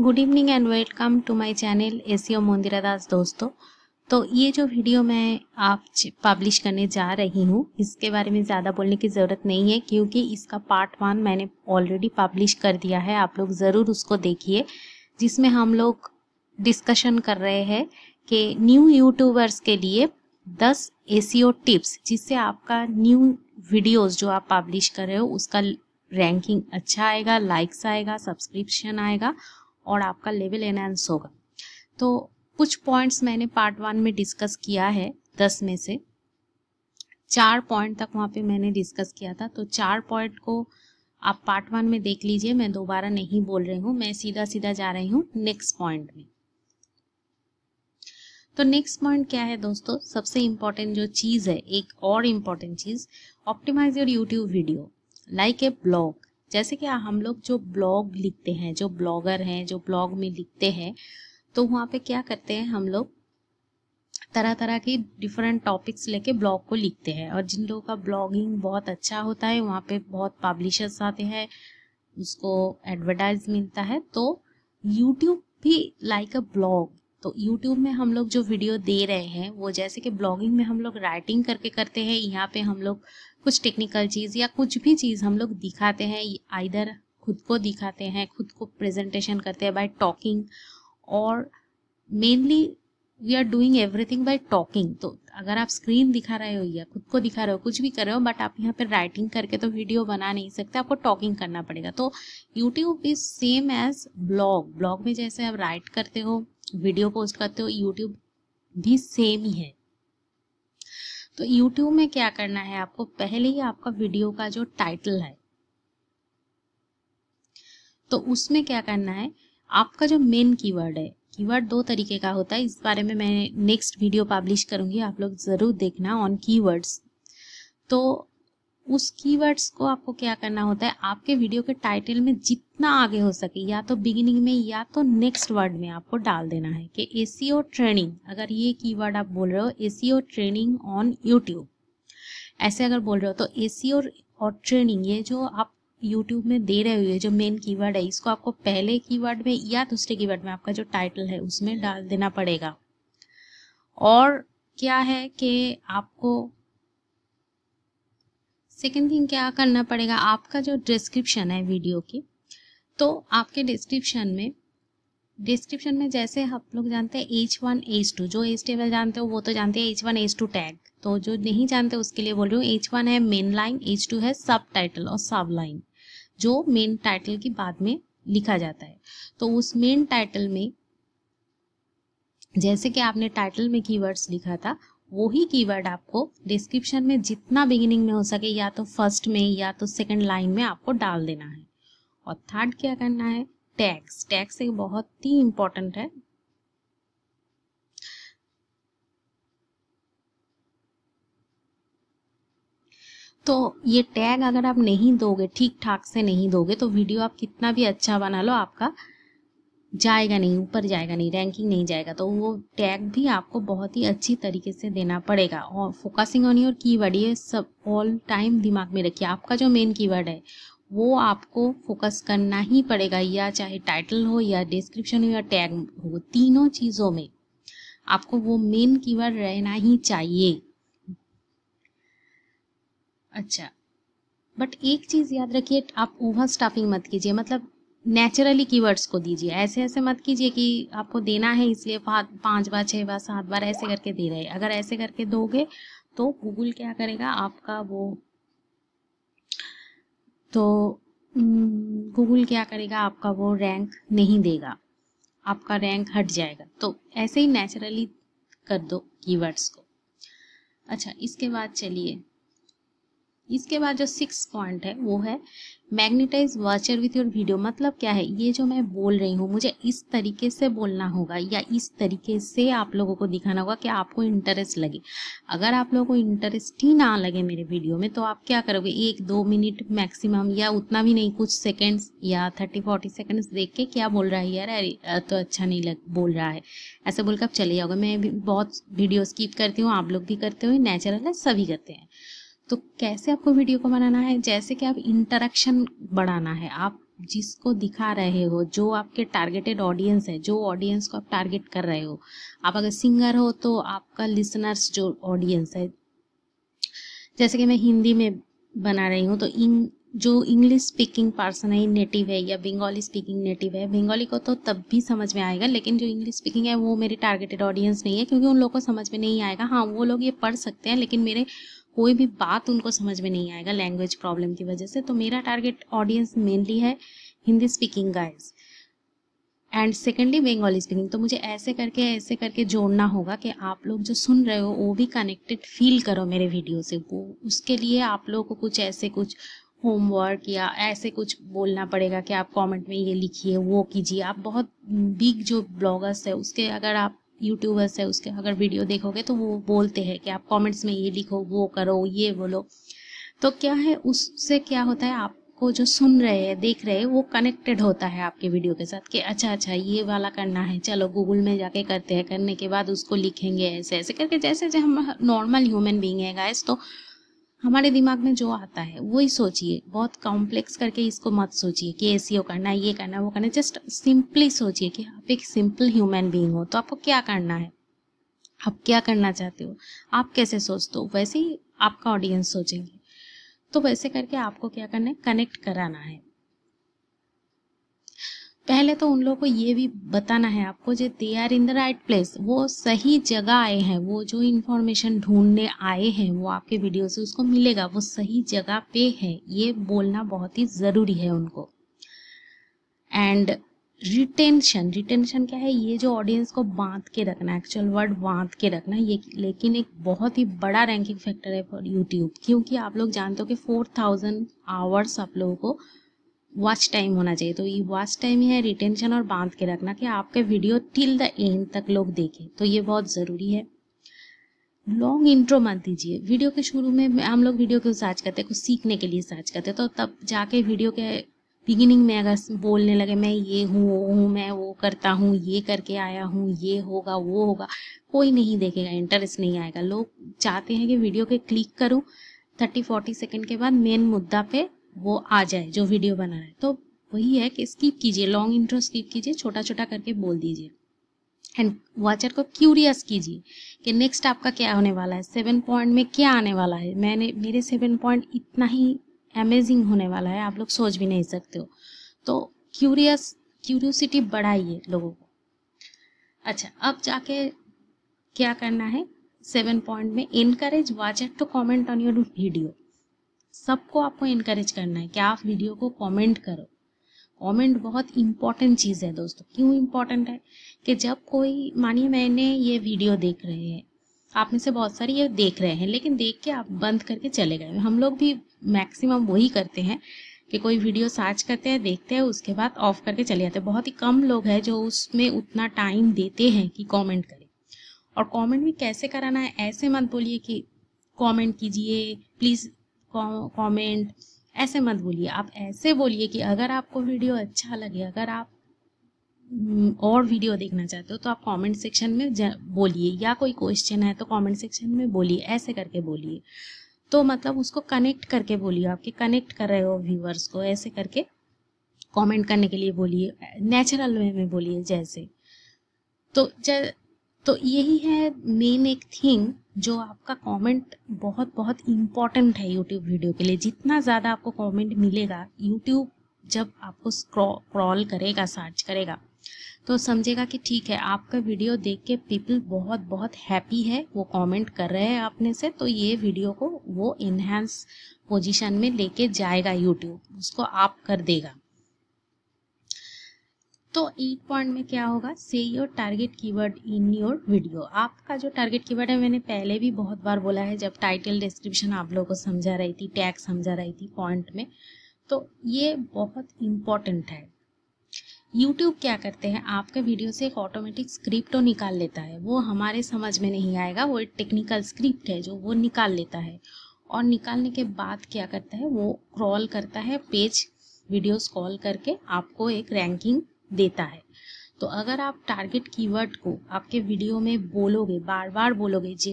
good evening and welcome to my channel एसीओ मंदिरा दास दोस्तों तो ये जो वीडियो मैं आप पब्लिश करने जा रही हूँ इसके बारे में ज़्यादा बोलने की ज़रूरत नहीं है क्योंकि इसका पार्ट वन मैंने ऑलरेडी पब्लिश कर दिया है आप लोग ज़रूर उसको देखिए जिसमें हम लोग डिस्कशन कर रहे हैं कि न्यू यूट्यूबर्स के लिए दस एसीओ टिप्स e जिससे आपका न्यू वीडियोज जो आप पब्लिश कर रहे हो उसका रैंकिंग अच्छा आएगा लाइक्स आएगा सब्सक्रिप्शन आएगा और आपका लेवल एनहांस होगा तो कुछ पॉइंट्स मैंने पार्ट वन में डिस्कस किया है दस में से चार पॉइंट तक वहाँ पे मैंने डिस्कस किया था तो चार पॉइंट को आप पार्ट वन में देख लीजिए मैं दोबारा नहीं बोल रही हूँ मैं सीधा सीधा जा रही हूँ नेक्स्ट पॉइंट में तो नेक्स्ट पॉइंट क्या है दोस्तों सबसे इम्पोर्टेंट जो चीज़ है एक और इम्पॉर्टेंट चीज़ optimize your YouTube video like a blog जैसे कि हम लोग जो ब्लॉग लिखते हैं जो ब्लॉगर हैं जो ब्लॉग में लिखते हैं तो वहाँ पे क्या करते हैं हम लोग तरह तरह के डिफरेंट टॉपिक्स लेके ब्लॉग को लिखते हैं और जिन लोगों का ब्लॉगिंग बहुत अच्छा होता है वहाँ पे बहुत पब्लिशर्स आते हैं उसको एडवर्टाइज मिलता है तो यूट्यूब भी लाइक अ ब्लॉग तो यूट्यूब में हम लोग जो वीडियो दे रहे हैं वो जैसे कि ब्लॉगिंग में हम लोग राइटिंग करके करते हैं यहाँ पे हम लोग कुछ टेक्निकल चीज़ या कुछ भी चीज़ हम लोग दिखाते हैं आइधर खुद को दिखाते हैं खुद को प्रेजेंटेशन करते हैं बाय टॉकिंग और mainly we are doing everything by talking तो अगर आप स्क्रीन दिखा रहे हो या खुद को दिखा रहे हो कुछ भी कर रहे हो बट आप यहाँ पर राइटिंग करके तो वीडियो बना नहीं सकते आपको टॉकिंग करना पड़ेगा तो YouTube is same as blog blog में जैसे आप राइट करते हो वीडियो पोस्ट करते हो यूट्यूब भी सेम ही है तो यूट्यूब में क्या करना है आपको पहले ही आपका वीडियो का जो टाइटल है तो उसमें क्या करना है आपका जो मेन कीवर्ड है कीवर्ड दो तरीके का होता है इस बारे में मैं नेक्स्ट वीडियो पब्लिश करूंगी आप लोग ज़रूर देखना ऑन कीवर्ड्स तो उस कीवर्ड्स को आपको क्या करना होता है आपके वीडियो के टाइटल में जितना आगे हो सके या तो बिगिनिंग में या तो नेक्स्ट वर्ड में आपको डाल देना है कि ए ट्रेनिंग अगर ये कीवर्ड आप बोल रहे हो ए ट्रेनिंग ऑन यूट्यूब ऐसे अगर बोल रहे हो तो ए और ट्रेनिंग ये जो आप यूट्यूब में दे रहे हुए जो मेन कीवर्ड है इसको आपको पहले कीवर्ड में या दूसरे कीवर्ड में आपका जो टाइटल है उसमें डाल देना पड़ेगा और क्या है कि आपको सेकेंड थिंग क्या करना पड़ेगा आपका जो डिस्क्रिप्शन है वीडियो की तो आपके डिस्क्रिप्शन में डिस्क्रिप्शन में जैसे आप लोग जानते हैं एच वन एच टू जो एच टेबल जानते हो वो तो जानते हैं H one H two tag तो जो नहीं जानते उसके लिए बोल रही हूँ एच वन है मेन लाइन एच टू है सब टाइटल और सब लाइन जो मेन टाइटल की बाद में लिखा जाता है तो उस मेन टाइटल में जैसे कि आपने टाइटल में कीवर्ड्स लिखा था वो ही कीवर्ड आपको डिस्क्रिप्शन में जितना बिगिनिंग में हो सके या तो फर्स्ट में या तो सेकंड लाइन में आपको डाल देना है और थर्ड क्या करना है टैक्स टैक्स एक बहुत ही इम्पोर्टेंट है तो ये टैग अगर आप नहीं दोगे ठीक ठाक से नहीं दोगे तो वीडियो आप कितना भी अच्छा बना लो आपका जाएगा नहीं ऊपर जाएगा नहीं रैंकिंग नहीं जाएगा तो वो टैग भी आपको बहुत ही अच्छी तरीके से देना पड़ेगा और फोकसिंग ऑन योर कीवर्ड ये सब ऑल टाइम दिमाग में रखिए आपका जो मेन कीवर्ड है वो आपको फोकस करना ही पड़ेगा या चाहे टाइटल हो या डिस्क्रिप्शन हो या टैग हो तीनों चीज़ों में आपको वो मेन कीवर्ड रहना ही चाहिए अच्छा बट एक चीज़ याद रखिए आप ओवर स्टाफिंग मत कीजिए मतलब नेचुरली कीवर्ड्स को दीजिए ऐसे ऐसे मत कीजिए कि आपको देना है इसलिए पाँच बार छः बार सात बार ऐसे करके दे रहे अगर ऐसे करके दोगे तो गूगल क्या करेगा आपका वो तो गूगल क्या करेगा आपका वो रैंक नहीं देगा आपका रैंक हट जाएगा तो ऐसे ही नेचुरली कर दो कीवर्ड्स को अच्छा इसके बाद चलिए इसके बाद जो सिक्स पॉइंट है वो है magnetise watcher with your video मतलब क्या है ये जो मैं बोल रही हूँ मुझे इस तरीके से बोलना होगा या इस तरीके से आप लोगों को दिखाना होगा कि आपको इंटरेस्ट लगे अगर आप लोगों को इंटरेस्ट ही ना लगे मेरे वीडियो में तो आप क्या करोगे एक दो मिनट मैक्सिमम या उतना भी नहीं कुछ सेकेंड्स या थर्टी फोर्टी सेकेंड्स देख के क्या बोल रहा है यार अरे तो अच्छा नहीं लग बोल रहा है ऐसे बोल के आप चले जाओगे मैं भी बहुत वीडियो स्कीप करती हूँ आप लोग भी करते हो नेचुरल है सभी करते हैं तो कैसे आपको वीडियो को बनाना है जैसे कि आप इंटरेक्शन बढ़ाना है आप जिसको दिखा रहे हो जो आपके टारगेटेड ऑडियंस है जो ऑडियंस को आप टारगेट कर रहे हो आप अगर सिंगर हो तो आपका लिसनर्स जो ऑडियंस है जैसे कि मैं हिंदी में बना रही हूँ तो इन जो इंग्लिश स्पीकिंग पर्सन है नेटिव है या बंगाली स्पीकिंग नेटिव है बंगाली को तो तब भी समझ में आएगा लेकिन जो इंग्लिश स्पीकिंग है वो मेरी टारगेटेड ऑडियंस नहीं है क्योंकि उन लोगों को समझ में नहीं आएगा हाँ वो लोग ये पढ़ सकते हैं लेकिन मेरे कोई भी बात उनको समझ में नहीं आएगा लैंग्वेज प्रॉब्लम की वजह से तो मेरा टारगेट ऑडियंस मेनली है Hindi speaking guys and secondly Bengali speaking तो मुझे ऐसे करके ऐसे करके जोड़ना होगा कि आप लोग जो सुन रहे हो वो भी कनेक्टेड फील करो मेरे वीडियो से वो उसके लिए आप लोगों को कुछ ऐसे कुछ होमवर्क या ऐसे कुछ बोलना पड़ेगा कि आप कमेंट में ये लिखिए वो कीजिए आप बहुत बिग जो ब्लॉगर्स है उसके अगर आप यूट्यूबर्स है उसके अगर वीडियो देखोगे तो वो बोलते हैं कि आप कमेंट्स में ये लिखो वो करो ये बोलो तो क्या है उससे क्या होता है आपको जो सुन रहे हैं देख रहे हैं वो कनेक्टेड होता है आपके वीडियो के साथ कि अच्छा अच्छा ये वाला करना है चलो गूगल में जाके करते हैं करने के बाद उसको लिखेंगे ऐसे ऐसे करके जैसे जैसे हम नॉर्मल ह्यूमन बींग है गाइस तो हमारे दिमाग में जो आता है वही सोचिए बहुत कॉम्प्लेक्स करके इसको मत सोचिए कि हो करना है ये करना है वो करना है जस्ट सिंपली सोचिए कि आप एक सिंपल ह्यूमन बीइंग हो तो आपको क्या करना है आप क्या करना चाहते हो आप कैसे सोचते हो वैसे ही आपका ऑडियंस सोचेंगे तो वैसे करके आपको क्या करना है कनेक्ट कराना है पहले तो उन लोगों को ये भी बताना है आपको जो they are in the right place वो सही जगह आए हैं वो जो इन्फॉर्मेशन ढूंढने आए हैं वो आपके वीडियो से उसको मिलेगा वो सही जगह पे है ये बोलना बहुत ही ज़रूरी है उनको एंड रिटेंशन रिटेंशन क्या है ये जो ऑडियंस को बांध के रखना एक्चुअल वर्ड बांध के रखना ये लेकिन एक बहुत ही बड़ा रैंकिंग फैक्टर है फॉर यूट्यूब क्योंकि आप लोग जानते हो कि फोर थाउजेंड आवर्स आप लोगों को वॉच टाइम होना चाहिए तो ये वॉच टाइम ही है रिटेंशन और बांध के रखना कि आपके वीडियो टिल द एंड तक लोग देखें तो ये बहुत ज़रूरी है लॉन्ग इंट्रो मत दीजिए वीडियो के शुरू में हम लोग वीडियो क्यों सर्च करते हैं कुछ सीखने के लिए सर्च करते हैं तो तब जाके वीडियो के बिगिनिंग में अगर बोलने लगे मैं ये हूँ वो हूँ मैं वो करता हूँ ये करके आया हूँ ये होगा वो होगा कोई नहीं देखेगा इंटरेस्ट नहीं आएगा लोग चाहते हैं कि वीडियो के क्लिक करूँ थर्टी फोर्टी सेकेंड के बाद मेन मुद्दा पे वो आ जाए जो वीडियो बना रहा है तो वही है कि स्किप कीजिए लॉन्ग इंट्रो स्किप कीजिए छोटा छोटा करके बोल दीजिए एंड वाचर को क्यूरियस कीजिए कि नेक्स्ट आपका क्या होने वाला है सेवन पॉइंट में क्या आने वाला है मैंने मेरे सेवन पॉइंट इतना ही अमेजिंग होने वाला है आप लोग सोच भी नहीं सकते हो तो क्यूरियस क्यूरियोसिटी बढ़ाइए लोगों को अच्छा अब जाके क्या करना है सेवन पॉइंट में encourage watcher to comment on your video सबको आपको इनकरेज करना है कि आप वीडियो को कमेंट करो कमेंट बहुत इम्पॉर्टेंट चीज़ है दोस्तों क्यों इम्पॉर्टेंट है कि जब कोई मानिए मैंने ये वीडियो देख रहे हैं आप में से बहुत सारे ये देख रहे हैं लेकिन देख के आप बंद करके चले गए हम लोग भी मैक्सिमम वही करते हैं कि कोई वीडियो सर्च करते हैं देखते हैं उसके बाद ऑफ करके चले जाते हैं बहुत ही कम लोग हैं जो उसमें उतना टाइम देते हैं कि कमेंट करें और कमेंट भी कैसे कराना है ऐसे मत बोलिए कि कमेंट कीजिए प्लीज़ कमेंट ऐसे मत बोलिए आप ऐसे बोलिए कि अगर आपको वीडियो अच्छा लगे अगर आप हम्म, और वीडियो देखना चाहते हो तो आप कमेंट सेक्शन में बोलिए या कोई क्वेश्चन है तो कमेंट सेक्शन में बोलिए ऐसे करके बोलिए तो मतलब उसको कनेक्ट करके बोलिए आपके कनेक्ट कर रहे हो व्यूअर्स को ऐसे करके कमेंट करने के लिए बोलिए नेचुरल वे में बोलिए जैसे तो जै तो यही है मेन एक थिंग जो आपका कमेंट बहुत बहुत इम्पॉर्टेंट है यूट्यूब वीडियो के लिए जितना ज़्यादा आपको कमेंट मिलेगा यूट्यूब जब आपको क्रॉल करेगा सर्च करेगा तो समझेगा कि ठीक है आपका वीडियो देख के पीपल बहुत बहुत हैप्पी है वो कमेंट कर रहे हैं आपने से तो ये वीडियो को वो इन्हेंस पोजीशन में लेके जाएगा यूट्यूब उसको आप कर देगा तो एट पॉइंट में क्या होगा say your target keyword in your video आपका जो टारगेट कीवर्ड है मैंने पहले भी बहुत बार बोला है जब टाइटल डिस्क्रिप्शन आप लोगों को समझा रही थी टैग समझा रही थी पॉइंट में तो ये बहुत इम्पॉर्टेंट है YouTube क्या करते हैं आपके वीडियो से एक ऑटोमेटिक स्क्रिप्ट तो निकाल लेता है वो हमारे समझ में नहीं आएगा वो एक टेक्निकल स्क्रिप्ट है जो वो निकाल लेता है और निकालने के बाद क्या करता है वो क्रॉल करता है पेज वीडियो कॉल करके आपको एक रैंकिंग देता है तो अगर आप टारगेट कीवर्ड को आपके वीडियो में बोलोगे बार बार बोलोगे जे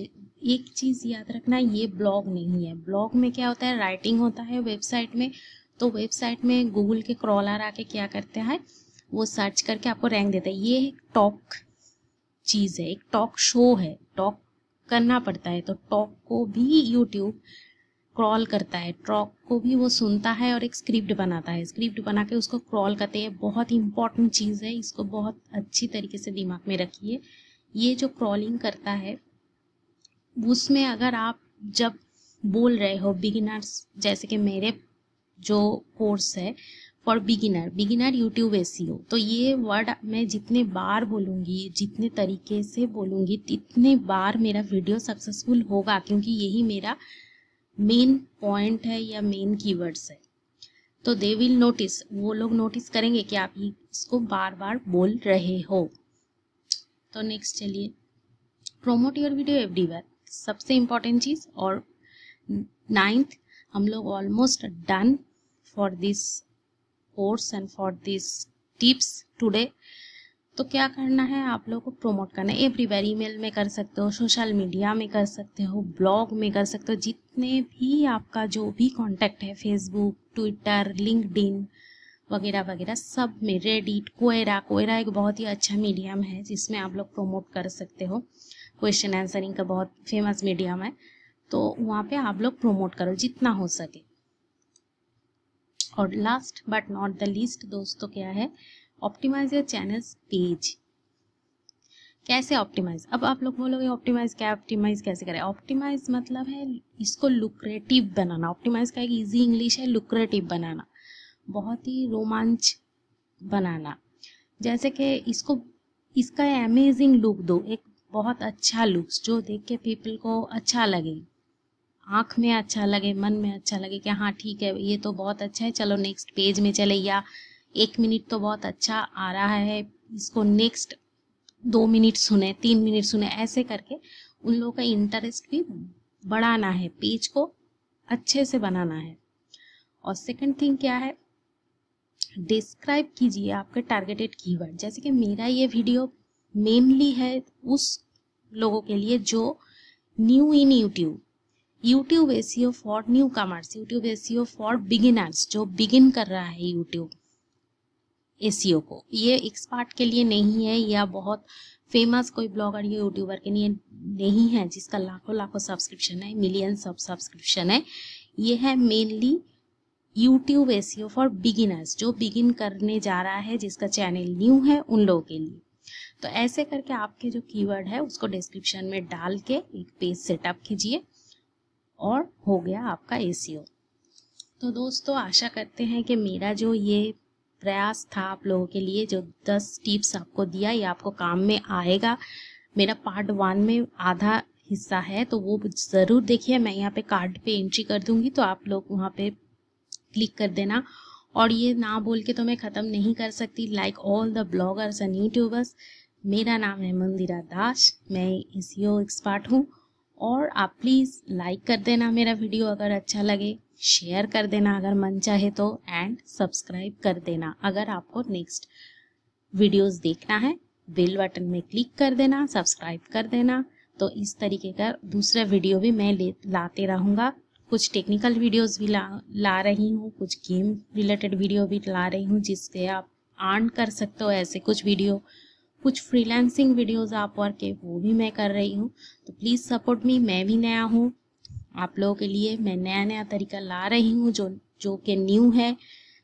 एक चीज़ याद रखना ये ब्लॉग नहीं है ब्लॉग में क्या होता है राइटिंग होता है वेबसाइट में तो वेबसाइट में गूगल के क्रॉलर आके क्या करते हैं वो सर्च करके आपको रैंक देता है ये एक टॉक चीज़ है एक टॉक शो है टॉक करना पड़ता है तो टॉक को भी यूट्यूब क्रॉल करता है ट्रॉक को भी वो सुनता है और एक स्क्रिप्ट बनाता है स्क्रिप्ट बना के उसको क्रॉल करते हैं बहुत इंपॉर्टेंट चीज़ है इसको बहुत अच्छी तरीके से दिमाग में रखिए ये जो क्रॉलिंग करता है उसमें अगर आप जब बोल रहे हो बिगिनर्स जैसे कि मेरे जो कोर्स है for beginner beginner YouTubers तो ये वर्ड मैं जितने बार बोलूँगी जितने तरीके से बोलूँगी इतने बार मेरा वीडियो सक्सेसफुल होगा क्योंकि यही मेरा मेन पॉइंट है या मेन कीवर्ड्स है तो दे विल नोटिस वो लोग नोटिस करेंगे कि आप इसको बार बार बोल रहे हो तो नेक्स्ट चलिए प्रोमोट योर वीडियो एवरीवेयर सबसे इम्पोर्टेंट चीज़ और नाइन्थ हम लोग almost done for this course and for this tips today तो क्या करना है आप लोगों को प्रमोट करना है एवरीवेयर ईमेल में कर सकते हो सोशल मीडिया में कर सकते हो ब्लॉग में कर सकते हो जितने भी आपका जो भी कॉन्टेक्ट है फेसबुक ट्विटर लिंकड वगैरह वगैरह सब में रेडिट कोयरा कोयरा एक बहुत ही अच्छा मीडियम है जिसमें आप लोग प्रमोट कर सकते हो क्वेश्चन आंसरिंग का बहुत फेमस मीडियम है तो वहाँ पे आप लोग प्रमोट करो जितना हो सके और last but not the least दोस्तों क्या है ऑप्टिमाइज योर चैनल्स पेज कैसे ऑप्टिमाइज अब आप लोग बोलोगे ऑप्टिमाइज क्या ऑप्टिमाइज कैसे करें ऑप्टिमाइज मतलब है इसको लुक्रेटिव बनाना ऑप्टिमाइज का एक ईजी इंग्लिश है लुक्रेटिव बनाना बहुत ही रोमांच बनाना जैसे कि इसको इसका अमेजिंग लुक दो एक बहुत अच्छा लुक्स जो देख के पीपल को अच्छा लगे आँख में अच्छा लगे मन में अच्छा लगे कि हाँ ठीक है ये तो बहुत अच्छा है चलो नेक्स्ट पेज में चले या एक मिनट तो बहुत अच्छा आ रहा है इसको नेक्स्ट दो मिनट सुने तीन मिनट सुने ऐसे करके उन लोगों का इंटरेस्ट भी बढ़ाना है पेज को अच्छे से बनाना है और सेकंड थिंग क्या है डिस्क्राइब कीजिए आपके टारगेटेड कीवर्ड जैसे कि मेरा ये वीडियो मेनली है उस लोगों के लिए जो new in YouTube YouTube A O for newcomers YouTube A O for beginners जो बिगिन कर रहा है यूट्यूब एसीओ को ये एक्सपर्ट के लिए नहीं है या बहुत फेमस कोई ब्लॉगर या यूट्यूबर के लिए नहीं है जिसका लाखों लाखों सब्सक्रिप्शन है मिलियन सब सब्सक्रिप्शन है ये है mainly YouTube SEO for beginners जो बिगिन करने जा रहा है जिसका चैनल न्यू है उन लोगों के लिए तो ऐसे करके आपके जो कीवर्ड है उसको डिस्क्रिप्शन में डाल के एक पेज सेटअप कीजिए और हो गया आपका एसीओ तो दोस्तों आशा करते हैं कि मेरा जो ये प्रयास था आप लोगों के लिए जो दस टिप्स आपको दिया ये आपको काम में आएगा मेरा पार्ट वन में आधा हिस्सा है तो वो ज़रूर देखिए मैं यहाँ पे कार्ड पे एंट्री कर दूंगी तो आप लोग वहाँ पे क्लिक कर देना और ये ना बोल के तो मैं ख़त्म नहीं कर सकती like all the bloggers and YouTubers मेरा नाम है मंदिरा दास मैं एस एक्सपर्ट e हूँ और आप प्लीज़ लाइक कर देना मेरा वीडियो अगर अच्छा लगे शेयर कर देना अगर मन चाहे तो एंड सब्सक्राइब कर देना अगर आपको नेक्स्ट वीडियोस देखना है बेल बटन में क्लिक कर देना सब्सक्राइब कर देना तो इस तरीके का दूसरा वीडियो भी मैं ले लाते रहूँगा कुछ टेक्निकल वीडियोस भी ला ला रही हूँ कुछ गेम रिलेटेड वीडियो भी ला रही हूँ जिससे आप आर्न कर सकते हो ऐसे कुछ वीडियो कुछ फ्रीलांसिंग वीडियोस आप और के वो भी मैं कर रही हूँ तो प्लीज़ सपोर्ट मी मैं भी नया हूँ आप लोगों के लिए मैं नया नया तरीका ला रही हूँ जो जो कि न्यू है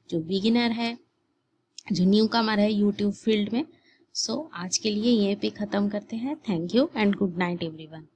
जो बिगिनर है जो न्यू कमर है यूट्यूब फील्ड में सो so, आज के लिए ये पे ख़त्म करते हैं thank you and good night everyone